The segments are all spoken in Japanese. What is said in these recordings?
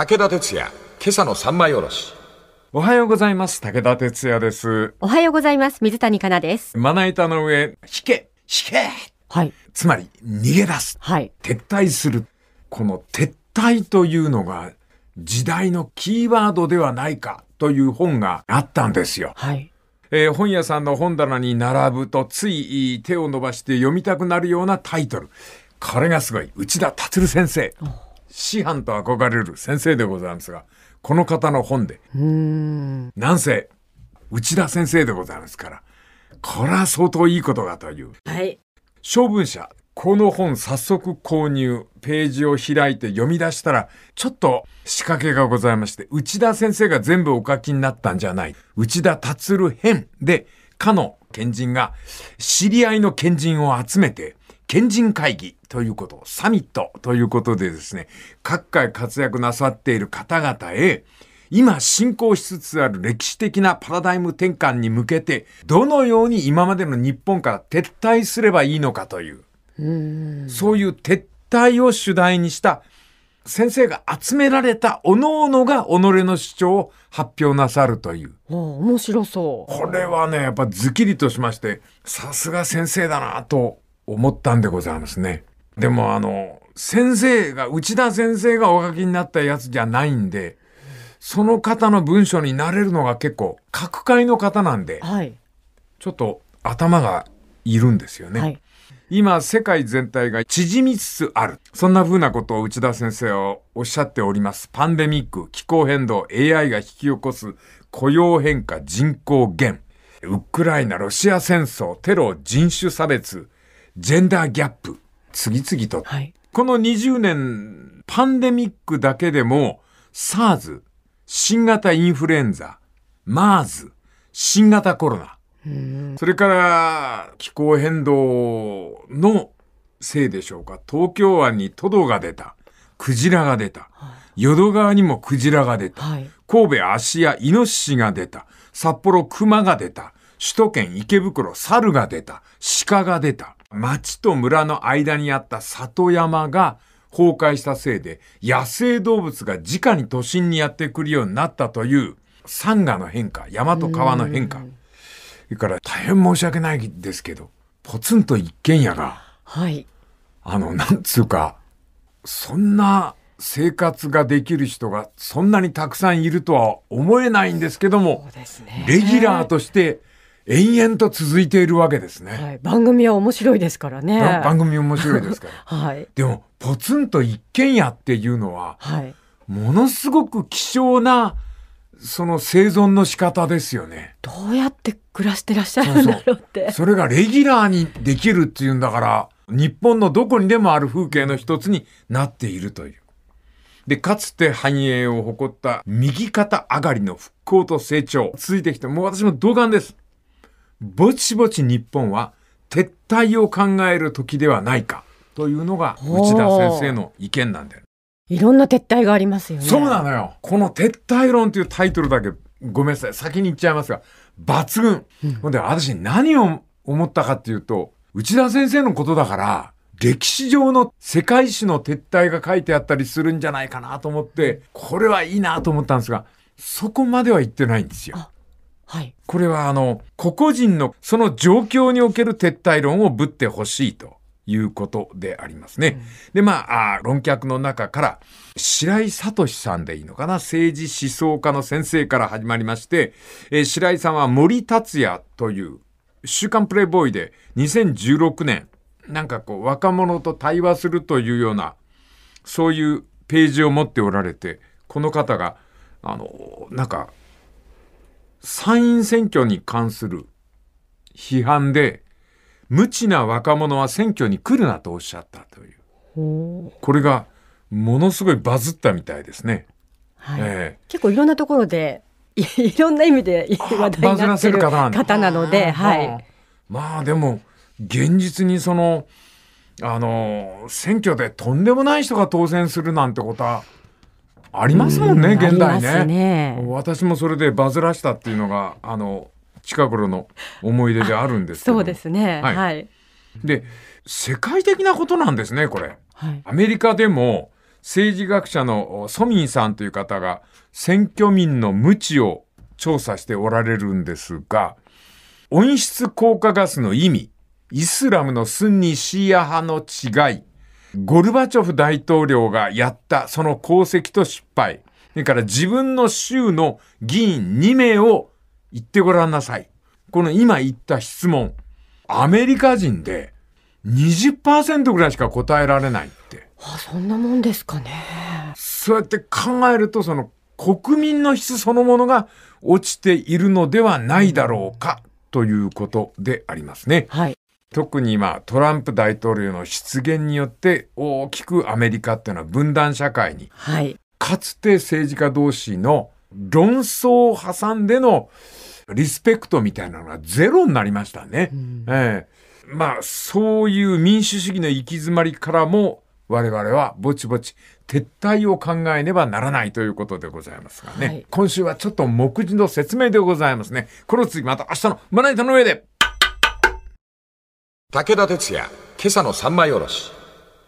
武田哲也、今朝の三枚おろし。おはようございます。武田哲也です。おはようございます。水谷香奈です。まな板の上、引け引けはい。つまり、逃げ出す。はい。撤退する。この撤退というのが、時代のキーワードではないかという本があったんですよ。はい。えー、本屋さんの本棚に並ぶと、つい手を伸ばして読みたくなるようなタイトル。これがすごい。内田達先生。師範と憧れる先生でございますが、この方の本で、うんなんせ、内田先生でございますから、これは相当いいことだという。はい。小文社、この本早速購入、ページを開いて読み出したら、ちょっと仕掛けがございまして、内田先生が全部お書きになったんじゃない。内田達編で、かの賢人が知り合いの賢人を集めて、賢人会議ということ、サミットということでですね、各界活躍なさっている方々へ、今進行しつつある歴史的なパラダイム転換に向けて、どのように今までの日本から撤退すればいいのかという、うそういう撤退を主題にした、先生が集められた各々が己の主張を発表なさるという。面白そう。これはね、やっぱズキリとしまして、さすが先生だなと思ったんでございますね。でもあの、先生が、内田先生がお書きになったやつじゃないんで、その方の文章になれるのが結構、各界の方なんで、はい、ちょっと頭がいるんですよね。はい今世界全体が縮みつつある。そんな風なことを内田先生はおっしゃっております。パンデミック、気候変動、AI が引き起こす雇用変化、人口減、ウクライナ、ロシア戦争、テロ、人種差別、ジェンダーギャップ、次々と。はい、この20年、パンデミックだけでも、SARS、新型インフルエンザ、m ー r s 新型コロナ、それから気候変動のせいでしょうか。東京湾にトドが出た。クジラが出た。淀川にもクジラが出た。はい、神戸芦屋イノシシが出た。札幌熊が出た。首都圏池袋猿が出た。鹿が出た。町と村の間にあった里山が崩壊したせいで、野生動物が直に都心にやってくるようになったという、山河の変化、山と川の変化。それから大変申し訳ないですけど、ポツンと一軒家が、はい。あの、なんつうか、そんな生活ができる人がそんなにたくさんいるとは思えないんですけども、レギュラーとして延々と続いているわけですね、はい、番組は面白いですからね番組面白いですから、はい、でもポツンと一軒家っていうのは、はい、ものすごく希少なその生存の仕方ですよねどうやって暮らしてらっしゃるんだろうってそれがレギュラーにできるっていうんだから日本のどこにでもある風景の一つになっているというで、かつて繁栄を誇った右肩上がりの復興と成長。続いてきて、もう私も同感です。ぼちぼち日本は撤退を考える時ではないかというのが内田先生の意見なんだよ。いろんな撤退がありますよね。そうなのよ。この撤退論というタイトルだけごめんなさい。先に言っちゃいますが、抜群。うん、ほんで私何を思ったかっていうと、内田先生のことだから、歴史上の世界史の撤退が書いてあったりするんじゃないかなと思って、これはいいなと思ったんですが、そこまでは言ってないんですよ。はい、これはあの個々人のその状況における撤退論をぶってほしいということでありますね。うん、でまあ論客の中から白井聡さんでいいのかな政治思想家の先生から始まりまして、えー、白井さんは森達也という「週刊プレイボーイ」で2016年なんかこう若者と対話するというようなそういうページを持っておられてこの方があのなんか参院選挙に関する批判で、無知な若者は選挙に来るなとおっしゃったという。これがものすごいバズったみたいですね。はいえー、結構いろんなところでいろんな意味で話題になってる方なので、はい。まあでも現実にそのあの選挙でとんでもない人が当選するなんてことはありますもんね、現代ね、ね、私もそれでバズらしたっていうのがあの近頃の思い出であるんですけどそうですねはい、はい、で世界的なことなんですねこれ、はい、アメリカでも政治学者のソミンさんという方が選挙民の無知を調査しておられるんですが温室効果ガスの意味イスラムのスンニシーア派の違いゴルバチョフ大統領がやったその功績と失敗、それから自分の州の議員2名を言ってごらんなさい。この今言った質問、アメリカ人で20%ぐらいしか答えられないって。あ、そんなもんですかね。そうやって考えると、その国民の質そのものが落ちているのではないだろうかということでありますね。はい。特に今トランプ大統領の出現によって大きくアメリカっていうのは分断社会に、はい、かつて政治家同士の論争を挟んでのリスペクトみたいなのがゼロになりましたね。うん、えー、まあそういう民主主義の行き詰まりからも我々はぼちぼち撤退を考えねばならないということでございますがね、はい、今週はちょっと目次の説明でございますね。この次また明日のまな板の上で武田哲也、今朝の三枚おろし。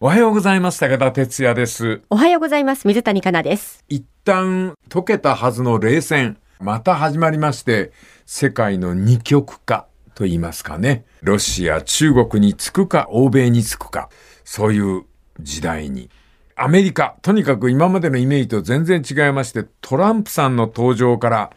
おはようございます。武田哲也です。おはようございます。水谷香奈です。一旦解けたはずの冷戦、また始まりまして、世界の二極化と言いますかね。ロシア、中国につくか、欧米につくか、そういう時代に。アメリカ、とにかく今までのイメージと全然違いまして、トランプさんの登場から、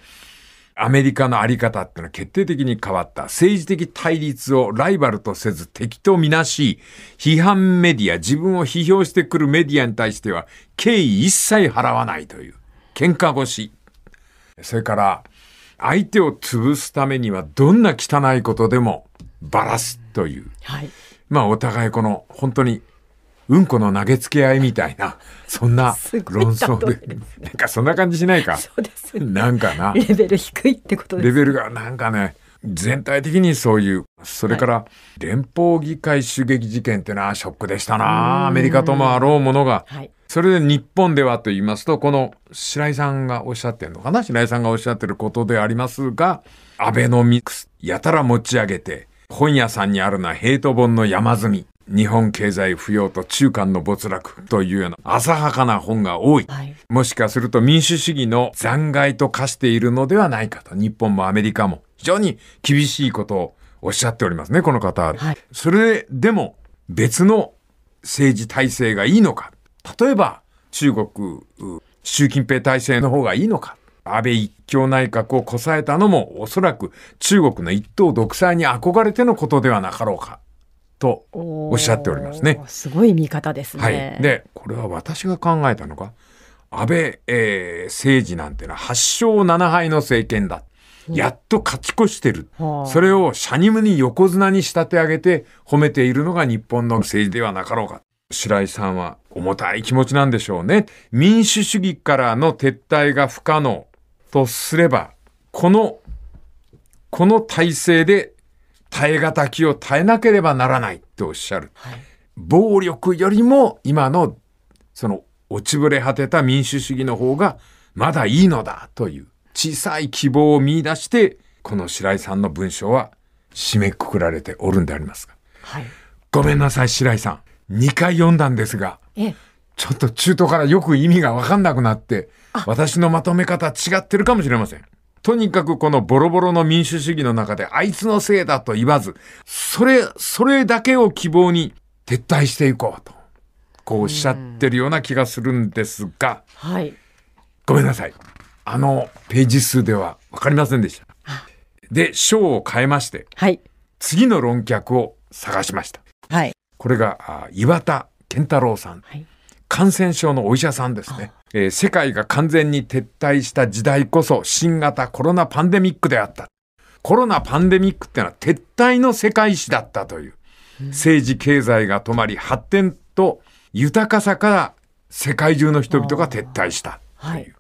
アメリカのあり方っていうのは決定的に変わった。政治的対立をライバルとせず敵とみなし、批判メディア、自分を批評してくるメディアに対しては敬意一切払わないという。喧嘩腰。それから、相手を潰すためにはどんな汚いことでもばらすという。はい、まあお互いこの本当にうんこの投げつけ合いみたいな、そんな論争で、なんかそんな感じしないか。そうです、ね、なんかな。レベル低いってことです、ね。レベルがなんかね、全体的にそういう、それから連邦議会襲撃事件っていうのはショックでしたな、アメリカともあろうものが。はい、それで日本ではと言いますと、この白井さんがおっしゃってるのかな、白井さんがおっしゃってることでありますが、アベノミクス、やたら持ち上げて、本屋さんにあるのはヘイト本の山積み。日本経済不要と中間の没落というような浅はかな本が多い、はい、もしかすると民主主義の残骸と化しているのではないかと日本もアメリカも非常に厳しいことをおっしゃっておりますねこの方、はい、それでも別の政治体制がいいのか例えば中国習近平体制の方がいいのか安倍一強内閣をこさえたのもおそらく中国の一党独裁に憧れてのことではなかろうかとおっしゃっておりますね。すごい見方ですね、はい、でこれは私が考えたのか安倍、えー、政治なんてのは8勝7敗の政権だ。やっと勝ち越してる。うん、それをシャニムに横綱に仕立て上げて褒めているのが日本の政治ではなかろうか。白井さんは重たい気持ちなんでしょうね。民主主義からの撤退が不可能とすれば、この、この体制で耐え難きを耐えなければならないておっしゃる。はい、暴力よりも今のその落ちぶれ果てた民主主義の方がまだいいのだという小さい希望を見出して、この白井さんの文章は締めくくられておるんでありますが。はい、ごめんなさい、白井さん。2回読んだんですが、ちょっと中途からよく意味がわかんなくなって、私のまとめ方違ってるかもしれません。とにかくこのボロボロの民主主義の中であいつのせいだと言わず、それ、それだけを希望に撤退していこうと、こうおっしゃってるような気がするんですが、はい。ごめんなさい。あのページ数ではわかりませんでした。で、章を変えまして、はい。次の論客を探しました。はい。これが、岩田健太郎さん。はい。感染症のお医者さんですね。えー、世界が完全に撤退した時代こそ新型コロナパンデミックであった。コロナパンデミックってのは撤退の世界史だったという。政治経済が止まり発展と豊かさから世界中の人々が撤退したという。はい、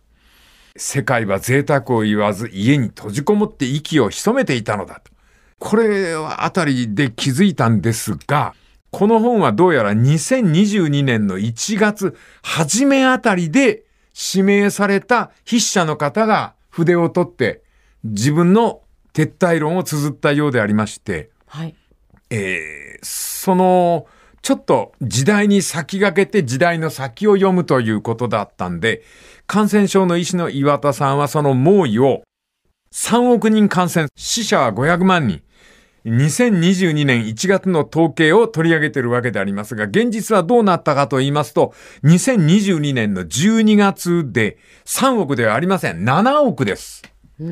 世界は贅沢を言わず家に閉じこもって息を潜めていたのだと。これはあたりで気づいたんですが、この本はどうやら2022年の1月初めあたりで指名された筆者の方が筆を取って自分の撤退論を綴ったようでありまして、はいえー、そのちょっと時代に先駆けて時代の先を読むということだったんで感染症の医師の岩田さんはその猛威を3億人感染死者は500万人2022年1月の統計を取り上げているわけでありますが、現実はどうなったかと言いますと、2022年の12月で3億ではありません。7億です。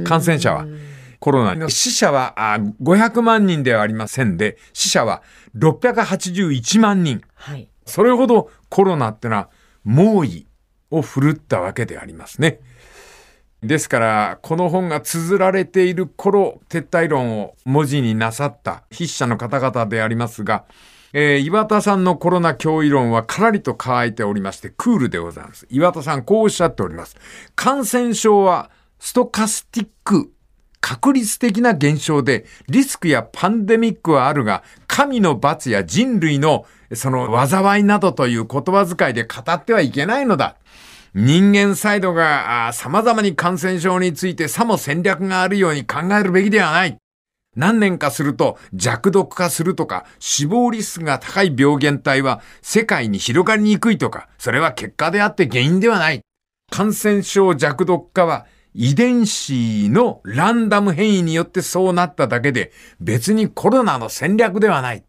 感染者は。コロナの死者は500万人ではありませんで、死者は681万人。はい、それほどコロナってのは猛威を振るったわけでありますね。ですから、この本が綴られている頃、撤退論を文字になさった筆者の方々でありますが、えー、岩田さんのコロナ脅威論はカラリと乾いておりまして、クールでございます。岩田さん、こうおっしゃっております。感染症はストカスティック、確率的な現象で、リスクやパンデミックはあるが、神の罰や人類のその災いなどという言葉遣いで語ってはいけないのだ。人間サイドが様々に感染症についてさも戦略があるように考えるべきではない。何年かすると弱毒化するとか死亡リスクが高い病原体は世界に広がりにくいとか、それは結果であって原因ではない。感染症弱毒化は遺伝子のランダム変異によってそうなっただけで別にコロナの戦略ではない。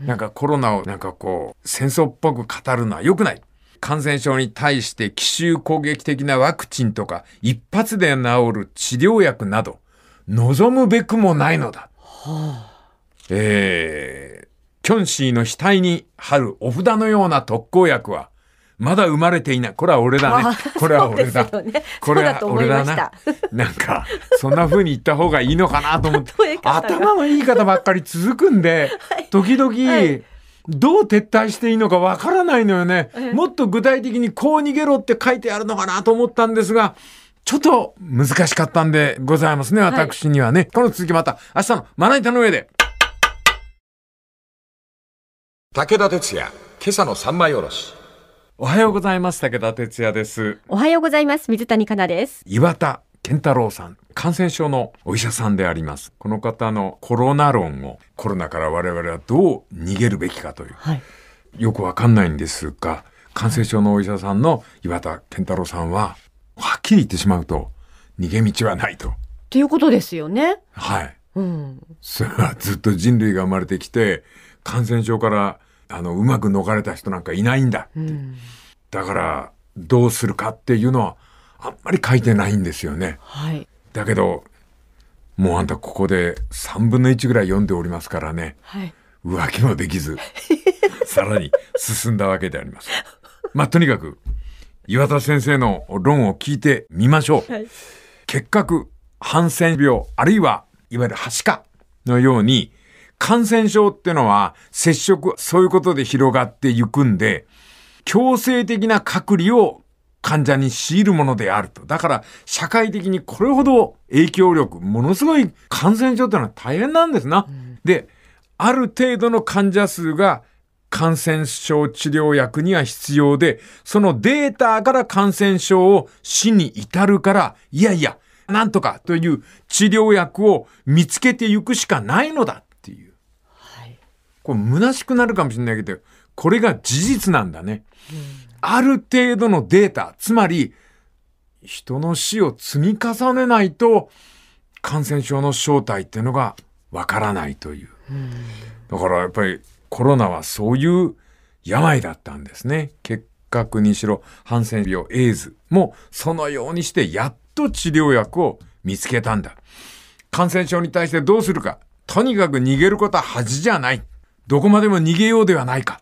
なんかコロナをなんかこう戦争っぽく語るのは良くない。感染症に対して奇襲攻撃的なワクチンとか一発で治る治療薬など望むべくもないのだ。はあ、えー、キョンシーの額に貼るお札のような特効薬はまだ生まれていない。これは俺だね。これは俺だ。これは俺だな。なんか、そんな風に言った方がいいのかなと思って。頭のいい方ばっかり続くんで、時々、はいどう撤退していいのかわからないのよね。もっと具体的にこう逃げろって書いてあるのかなと思ったんですが、ちょっと難しかったんでございますね、私にはね。はい、この続きまた明日のまな板の上で。武田鉄矢、今朝の三枚おろし。おはようございます。武田鉄矢です。おはようございます。水谷香奈です。岩田健太郎さん。感染症のお医者さんであります。この方のコロナ論を、コロナから我々はどう逃げるべきかという。はい、よくわかんないんですが、感染症のお医者さんの岩田健太郎さんは、はっきり言ってしまうと、逃げ道はないと。っていうことですよね。はい。うん。それはずっと人類が生まれてきて、感染症から、あの、うまく逃れた人なんかいないんだうん、だから、どうするかっていうのは、あんまり書いてないんですよね。はい、だけどもうあんたここで3分の1ぐらい読んでおりますからね、はい、浮気もできず さらに進んだわけであります。まあとにかく岩田先生の論を聞いてみましょう。はい、結核ハンセン病あるいはいわゆるはしかのように感染症ってのは接触そういうことで広がっていくんで強制的な隔離を患者に強いるものであると。だから、社会的にこれほど影響力、ものすごい感染症というのは大変なんですな。うん、で、ある程度の患者数が感染症治療薬には必要で、そのデータから感染症を死に至るから、いやいや、なんとかという治療薬を見つけていくしかないのだっていう。はい、これ虚しくなるかもしれないけど、これが事実なんだね。うんある程度のデータ、つまり、人の死を積み重ねないと、感染症の正体っていうのがわからないという。だからやっぱりコロナはそういう病だったんですね。結核にしろ、ハンセン病、エイズもそのようにしてやっと治療薬を見つけたんだ。感染症に対してどうするか。とにかく逃げることは恥じゃない。どこまでも逃げようではないか。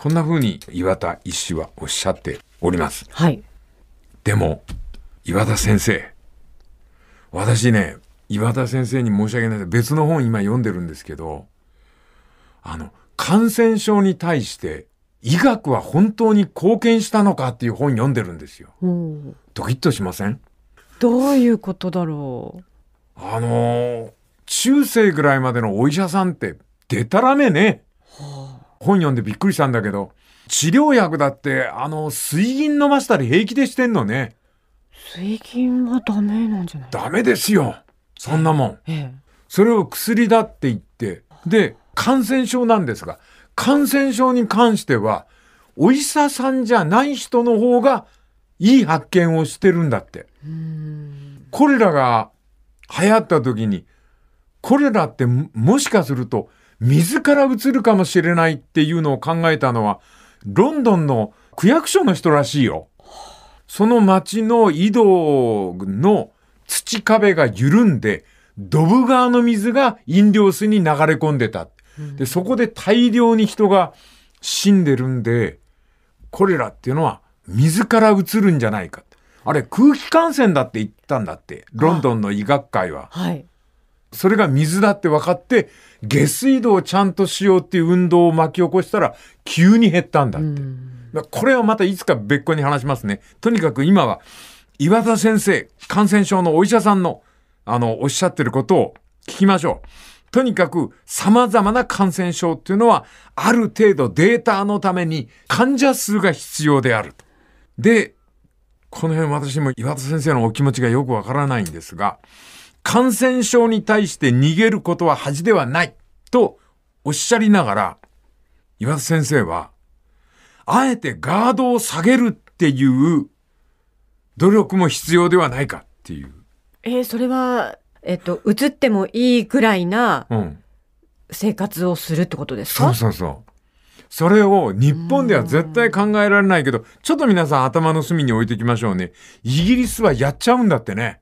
こんなふうに岩田医師はおっしゃっております。はい。でも、岩田先生、私ね、岩田先生に申し訳ない別の本今読んでるんですけど、あの、感染症に対して医学は本当に貢献したのかっていう本読んでるんですよ。うん、ドキッとしませんどういうことだろうあの中世ぐらいまでのお医者さんってでたらめね。本読んでびっくりしたんだけど、治療薬だって、あの、水銀飲ませたり平気でしてんのね。水銀はダメなんじゃないダメですよ。そんなもん。ええ、それを薬だって言って、で、感染症なんですが、感染症に関しては、お医者さんじゃない人の方がいい発見をしてるんだって。コレラが流行った時に、コレラってもしかすると自ら移るかもしれないっていうのを考えたのは、ロンドンの区役所の人らしいよ。その町の井戸の土壁が緩んで、ドブ川の水が飲料水に流れ込んでた。で、そこで大量に人が死んでるんで、これらっていうのは水から移るんじゃないか。あれ、空気感染だって言ったんだって、ロンドンの医学会は。はい。それが水だって分かって、下水道をちゃんとしようっていう運動を巻き起こしたら急に減ったんだって。これはまたいつか別個に話しますね。とにかく今は岩田先生、感染症のお医者さんの、あの、おっしゃってることを聞きましょう。とにかく様々な感染症っていうのは、ある程度データのために患者数が必要であると。で、この辺私も岩田先生のお気持ちがよくわからないんですが、感染症に対して逃げることは恥ではないとおっしゃりながら、岩田先生は、あえてガードを下げるっていう努力も必要ではないかっていう。えー、それは、えっ、と、映ってもいいくらいな生活をするってことですか、うん、そうそうそう。それを日本では絶対考えられないけど、ちょっと皆さん頭の隅に置いていきましょうね。イギリスはやっちゃうんだってね。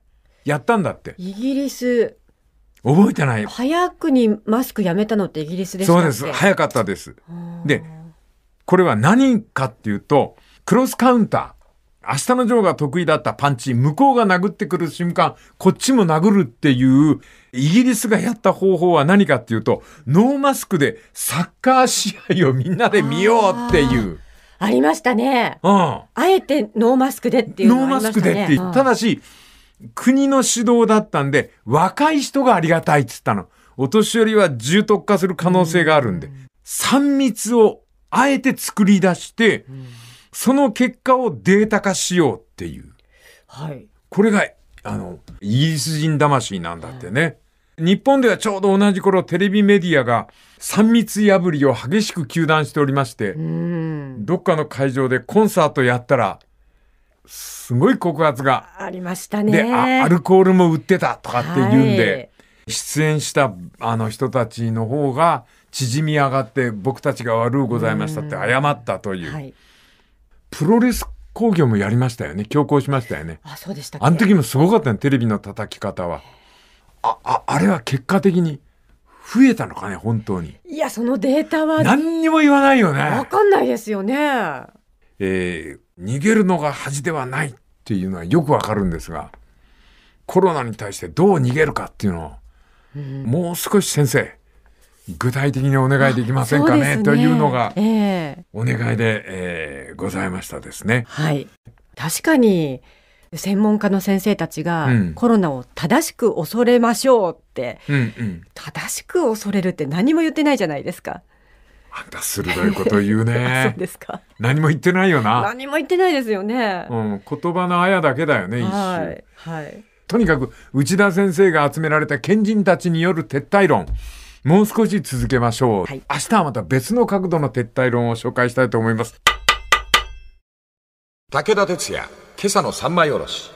やったんだって。イギリス。覚えてない。早くにマスクやめたのってイギリスでしたそうです。早かったです。で、これは何かっていうと、クロスカウンター。明日のジョーが得意だったパンチ、向こうが殴ってくる瞬間、こっちも殴るっていう、イギリスがやった方法は何かっていうと、ノーマスクでサッカー試合をみんなで見ようっていう。ありましたね。うん。あえてノーマスクでっていうのありましたね。ノーマスクでって、言ったらし、うん国の指導だったんで、若い人がありがたいって言ったの。お年寄りは重篤化する可能性があるんで、うん、3密をあえて作り出して、うん、その結果をデータ化しようっていう。はい。これが、あの、イギリス人魂なんだってね。はい日本ではちょうど同じ頃テレビメディアが3密破りを激しく糾弾しておりまして、どっかの会場でコンサートやったらすごい告発がありましたねでアルコールも売ってたとかって言うんで、はい、出演したあの人たちの方が縮み上がって僕たちが悪うございましたって謝ったという、はい、プロレス工業もやりましたよね強行しましたよねあそうでしたあの時もすごかったねテレビの叩き方はあああれは結果的に増えたのかね本当にいやそのデータは何にも言わないよね分かんないですよねえー、逃げるのが恥ではないっていうのはよくわかるんですが、コロナに対してどう逃げるかっていうのを、うん、もう少し先生、具体的にお願いできませんかね、ね、というのが、えー、お願いで、えー、ございましたですね。はい、確かに専門家の先生たちが、うん、コロナを正しく恐れましょうって、うんうん、正しく恐れるって何も言ってないじゃないですか。あんた鋭いこと言うね そうですか何も言ってないよな何も言ってないですよね、うん、言葉のあやだけだよね一種、はい、とにかく内田先生が集められた賢人たちによる撤退論もう少し続けましょう、はい、明日はまた別の角度の撤退論を紹介したいと思います武田鉄矢今朝の三枚おろし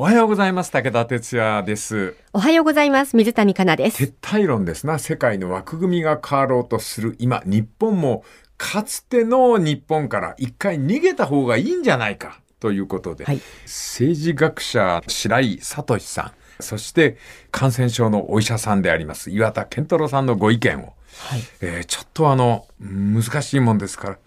おはようございます。武田哲也です。おはようございます。水谷香奈です。撤退論ですな。世界の枠組みが変わろうとする今、日本もかつての日本から一回逃げた方がいいんじゃないかということで、はい、政治学者白井聡さん、そして感染症のお医者さんであります岩田健太郎さんのご意見を、はいえー、ちょっとあの難しいもんですから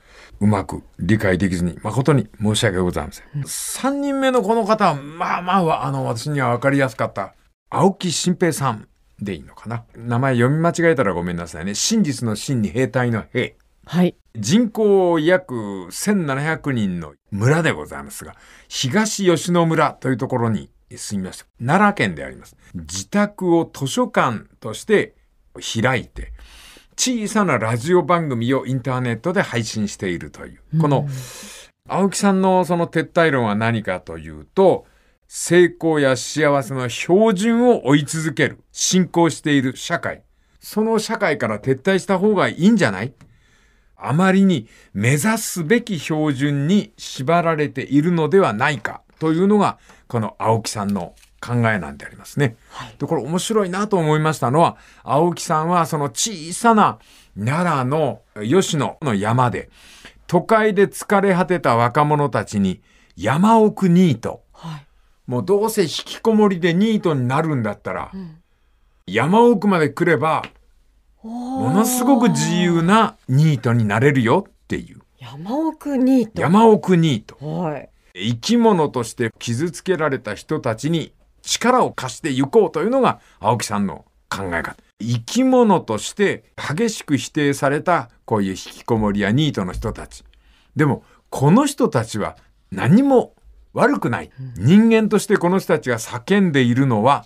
うまく理解できずに誠に申し訳ございません。3人目のこの方は、まあまあ、あの、私には分かりやすかった。青木新平さんでいいのかな。名前読み間違えたらごめんなさいね。真実の真に兵隊の兵。はい。人口約1700人の村でございますが、東吉野村というところに住みました。奈良県であります。自宅を図書館として開いて、小さなラジオ番組をインターネットで配信しているという。この、青木さんのその撤退論は何かというと、成功や幸せの標準を追い続ける、進行している社会。その社会から撤退した方がいいんじゃないあまりに目指すべき標準に縛られているのではないかというのが、この青木さんの考えなんてありますね。はい、で、これ面白いなと思いましたのは、青木さんはその小さな奈良の吉野の山で、都会で疲れ果てた若者たちに山奥ニート。はい、もうどうせ引きこもりでニートになるんだったら、うん、山奥まで来れば、ものすごく自由なニートになれるよっていう。山奥ニート。山奥ニート。はい。生き物として傷つけられた人たちに力を貸して行こうというのが青木さんの考え方。生き物として激しく否定されたこういう引きこもりやニートの人たち。でもこの人たちは何も悪くない。人間としてこの人たちが叫んでいるのは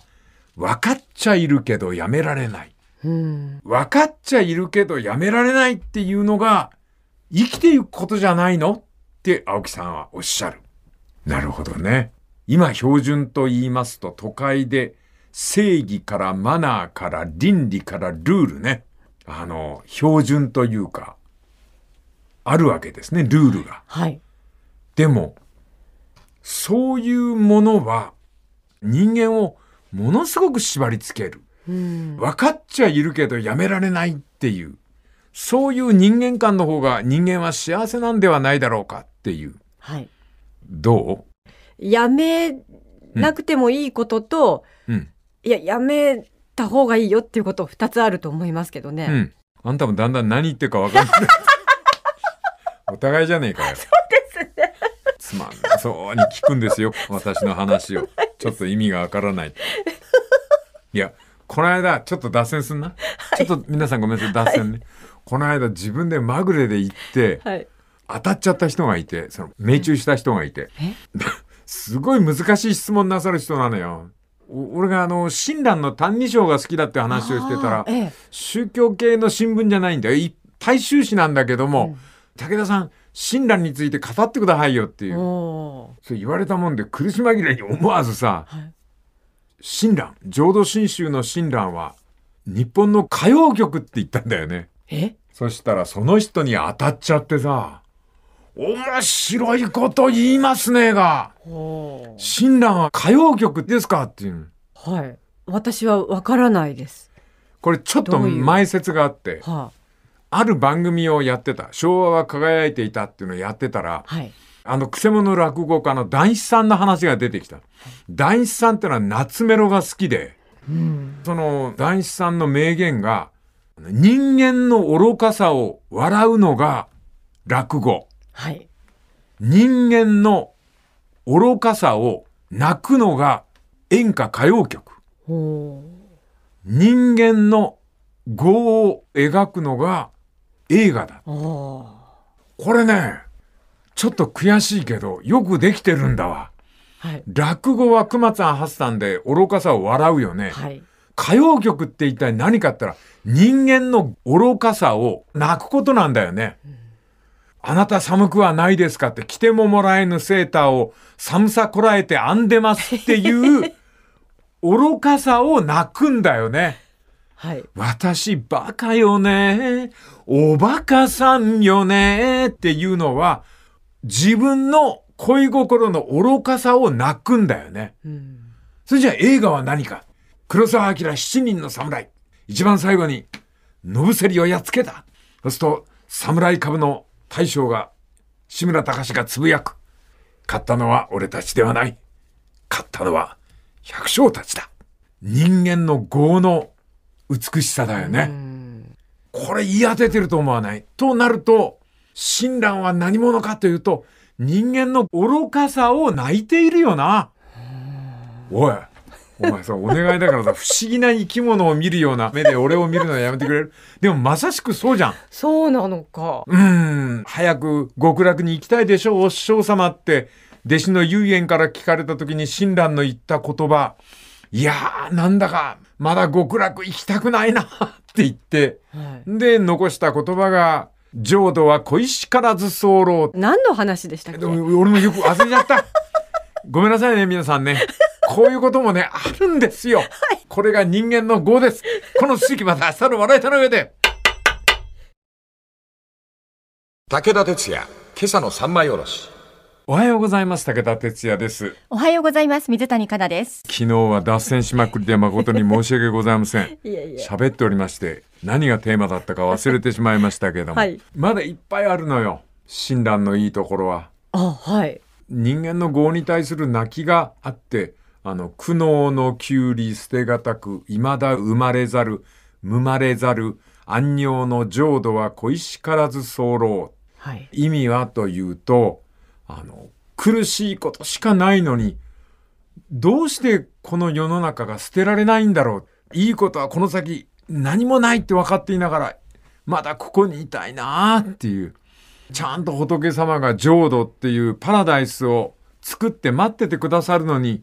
分かっちゃいるけどやめられない。分かっちゃいるけどやめられないっていうのが生きていくことじゃないのって青木さんはおっしゃる。なるほどね。今標準と言いますと都会で正義からマナーから倫理からルールね。あの、標準というか、あるわけですね、ルールが。はい。でも、そういうものは人間をものすごく縛り付ける。分かっちゃいるけどやめられないっていう。そういう人間観の方が人間は幸せなんではないだろうかっていう。はい。どうやめなくてもいいことと、うん、いややめた方がいいよっていうこと2つあると思いますけどね、うん、あんたもだんだん何言ってるか分かんない お互いじゃねえかよそうですねつまんそうに聞くんですよ私の話をちょっと意味がわからないいやこの間ちょっと脱線すんな、はい、ちょっと皆さんごめんなさい脱線ね、はい、この間自分でまぐれで行って、はい、当たっちゃった人がいてその命中した人がいて、すごい難しい質問なさる人なのよ。俺があの親鸞の「歎異抄」が好きだって話をしてたら、ええ、宗教系の新聞じゃないんだよ大衆紙なんだけども、うん、武田さん親鸞について語ってくださいよっていうそう言われたもんで苦し紛れに思わずさ「親鸞、はい、浄土真宗の親鸞は日本の歌謡曲」って言ったんだよね。そしたらその人に当たっちゃってさ。面白いこと言いますねが。親鸞は歌謡曲ですかっていう。はい。私はわからないです。これちょっと前説があって、はあ、ある番組をやってた、昭和は輝いていたっていうのをやってたら、はい、あの、くせ者落語家の談志さんの話が出てきた。談志さんってのは夏メロが好きで、うん、その談志さんの名言が、人間の愚かさを笑うのが落語。はい、人間の愚かさを泣くのが演歌歌謡曲人間の業を描くのが映画だこれねちょっと悔しいけどよくできてるんだわ、はい、落語は熊さん八散で愚かさを笑うよね、はい、歌謡曲って一体何かあったら人間の愚かさを泣くことなんだよね、うんあなた寒くはないですかって、着てももらえぬセーターを寒さこらえて編んでますっていう 愚かさを泣くんだよね。はい、私バカよね。おバカさんよね。っていうのは、自分の恋心の愚かさを泣くんだよね。うん、それじゃあ映画は何か黒沢明七人の侍。一番最後に、のぶせりをやっつけた。そうすると、侍株の大将が、志村隆がつぶやく。買ったのは俺たちではない。買ったのは百姓たちだ。人間の業の美しさだよね。これ言い当ててると思わない。となると、親鸞は何者かというと、人間の愚かさを泣いているよな。おい、お前さ、お願いだからさ、不思議な生き物を見るような目で俺を見るのはやめてくれる。でもまさしくそうじゃん。そうなのか。うん。早く極楽に行きたいでしょう、お師匠様って、弟子の遊園から聞かれた時に親鸞の言った言葉。いやー、なんだか、まだ極楽行きたくないな って言って、はい、で、残した言葉が、浄土は小石からず候。何の話でしたっけ俺もよく忘れちゃった。ごめんなさいね、皆さんね。こういうこともね、あるんですよ。はい、これが人間の業です。この続きまた明日の笑い板の上で。武田鉄矢、今朝の三枚おろし。おはようございます。武田哲也です。おはようございます。水谷香奈です。昨日は脱線しまくりで誠に申し訳ございません。喋っておりまして、何がテーマだったか忘れてしまいましたけども、はい、まだいっぱいあるのよ。親鸞のいいところは。あ、はい。人間の業に対する泣きがあって、あの、苦悩のきゅうり捨てがたく、未だ生まれざる、生まれざる、安尿の浄土は小石からず候。はい、意味はというと、あの、苦しいことしかないのに、どうしてこの世の中が捨てられないんだろう。いいことはこの先何もないって分かっていながら、まだここにいたいなっていう。ちゃんと仏様が浄土っていうパラダイスを作って待っててくださるのに、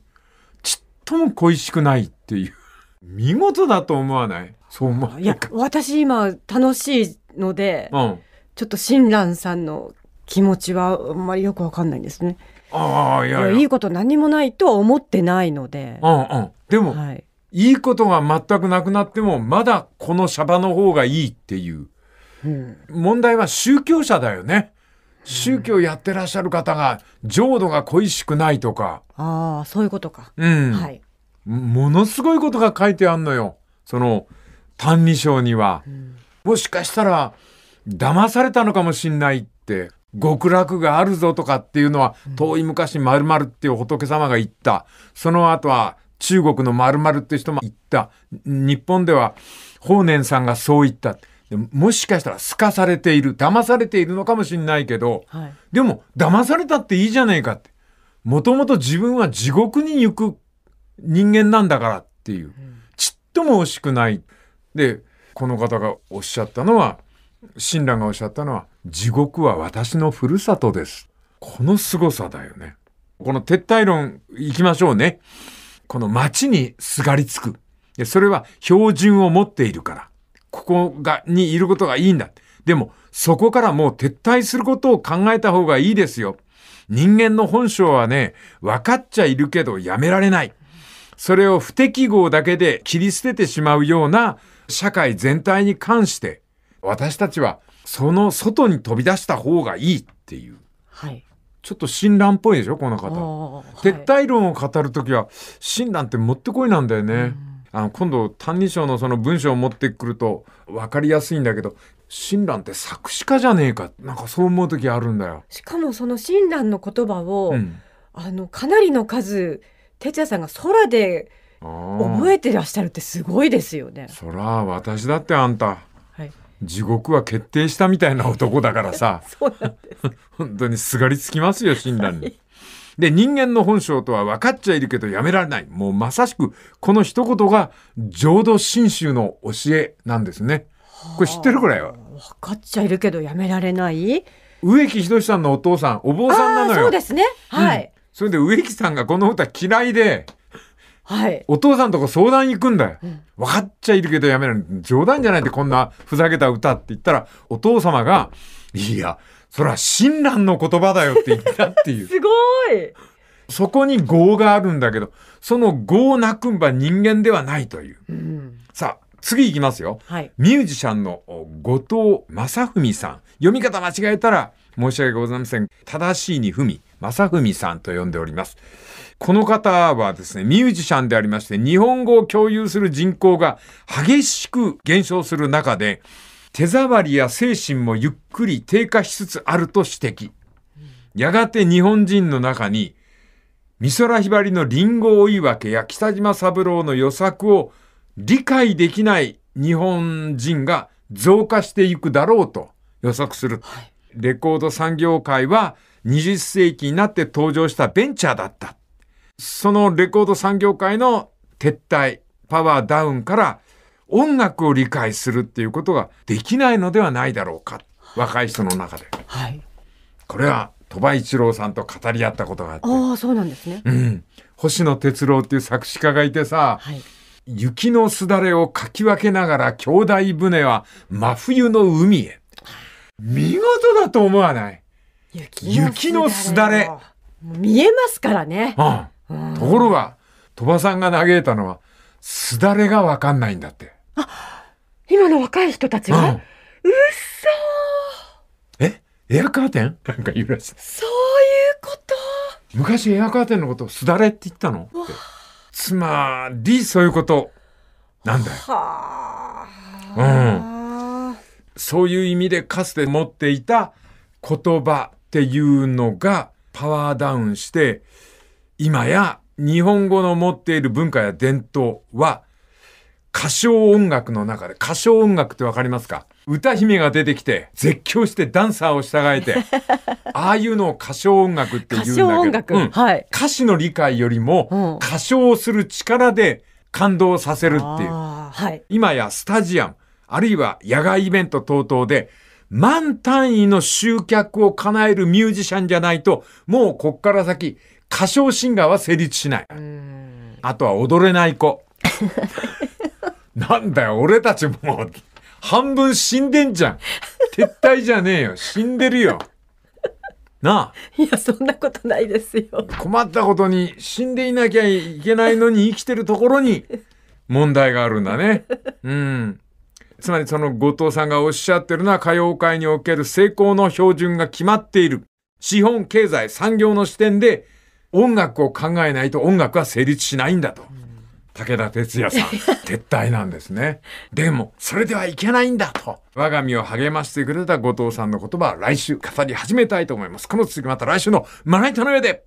最も恋しくないっていう。見事だと思わないそう思わいや、私今楽しいので、うん、ちょっと親鸞さんの気持ちはあんまりよくわかんないんですね。ああ、いやいや。いいこと何もないとは思ってないので。うんうん。でも、はい、いいことが全くなくなっても、まだこのシャバの方がいいっていう。うん、問題は宗教者だよね。宗教やってらっしゃる方が浄土が恋しくないとか。ああ、そういうことか。うん。はい。ものすごいことが書いてあんのよ。その、単二章には。うん、もしかしたら、騙されたのかもしんないって、極楽があるぞとかっていうのは、遠い昔〇〇っていう仏様が言った。その後は、中国の〇〇って人も言った。日本では、法然さんがそう言った。もしかしたらすかされている騙されているのかもしれないけど、はい、でも騙されたっていいじゃねえかってもともと自分は地獄に行く人間なんだからっていう、うん、ちっとも惜しくないでこの方がおっしゃったのは親鸞がおっしゃったのは「地獄は私のふるさとです」この凄さだよね。この撤退論いきましょうね。この町にすがりつく。それは標準を持っているから。ここが、にいることがいいんだ。でも、そこからもう撤退することを考えた方がいいですよ。人間の本性はね、分かっちゃいるけどやめられない。それを不適合だけで切り捨ててしまうような社会全体に関して、私たちはその外に飛び出した方がいいっていう。はい。ちょっと親鸞っぽいでしょこの方。撤退論を語るときは、親鸞ってもってこいなんだよね。うんあの今度「歎異抄」のその文章を持ってくると分かりやすいんだけど親鸞って作詞家じゃねえかなんかそう思う時あるんだよ。しかもその親鸞の言葉を、うん、あのかなりの数哲也さんが空で覚えてらっしゃるってすごいですよね。そら私だってあんた、地獄は決定したみたいな男だからさ そうなんです 本当にすがりつきますよ親鸞に。で、人間の本性とは分かっちゃいるけどやめられない。もうまさしく、この一言が浄土真宗の教えなんですね。これ知ってるくらいは。分かっちゃいるけどやめられない植木しさんのお父さん、お坊さんなのよ。そうですね。はい、うん。それで植木さんがこの歌嫌いで、はい、お父さんとこ相談行くんだよ、うん、分かっちゃいるけどやめない。冗談じゃないってこんなふざけた歌って言ったらお父様が「いやそれは親鸞の言葉だよって言ったっていう。すごいそこに業があるんだけど、その業をなくんば人間ではないという。うん、さあ、次いきますよ。はい、ミュージシャンの後藤正文さん。読み方間違えたら申し訳ございません。正しいに文、正文さんと呼んでおります。この方はですね、ミュージシャンでありまして、日本語を共有する人口が激しく減少する中で、手触りや精神もゆっくり低下しつつあると指摘。やがて日本人の中に、美空ひばりのリンゴ追い分けや北島三郎の予作を理解できない日本人が増加していくだろうと予測する。はい、レコード産業界は20世紀になって登場したベンチャーだった。そのレコード産業界の撤退、パワーダウンから音楽を理解するっていうことができないのではないだろうか。若い人の中で。はい。これは鳥羽一郎さんと語り合ったことがあって。ああ、そうなんですね。うん。星野哲郎っていう作詞家がいてさ、はい、雪のすだれをかき分けながら兄弟船は真冬の海へ。見事だと思わない雪のすだれ。見えますからね。うん。ところが、鳥羽さんが嘆いたのは、すだれがわかんないんだって。あ、今の若い人たちが、うん、うっそーえエアカーテンなんかうらしい。そういうこと昔エアカーテンのことをすだれって言ったのっつまりそういうことなんだよ。はあ、うん、そういう意味でかつて持っていた言葉っていうのがパワーダウンして今や日本語の持っている文化や伝統は歌唱音楽の中で、歌唱音楽ってわかりますか歌姫が出てきて、絶叫してダンサーを従えて、ああいうのを歌唱音楽って言うんだけど、歌唱音楽、うんはい、歌詞の理解よりも、歌唱をする力で感動させるっていう。はい、今やスタジアム、あるいは野外イベント等々で、万単位の集客を叶えるミュージシャンじゃないと、もうこっから先、歌唱シンガーは成立しない。あとは踊れない子。なんだよ、俺たちもう、半分死んでんじゃん。撤退じゃねえよ。死んでるよ。なあ。いや、そんなことないですよ。困ったことに、死んでいなきゃいけないのに生きてるところに、問題があるんだね。うん。つまりその後藤さんがおっしゃってるのは歌謡界における成功の標準が決まっている。資本、経済、産業の視点で音楽を考えないと音楽は成立しないんだと。武田鉄矢さん撤退なんですねでもそれではいけないんだと我が身を励ましてくれた後藤さんの言葉来週語り始めたいと思いますこの続きまた来週のまな板の上で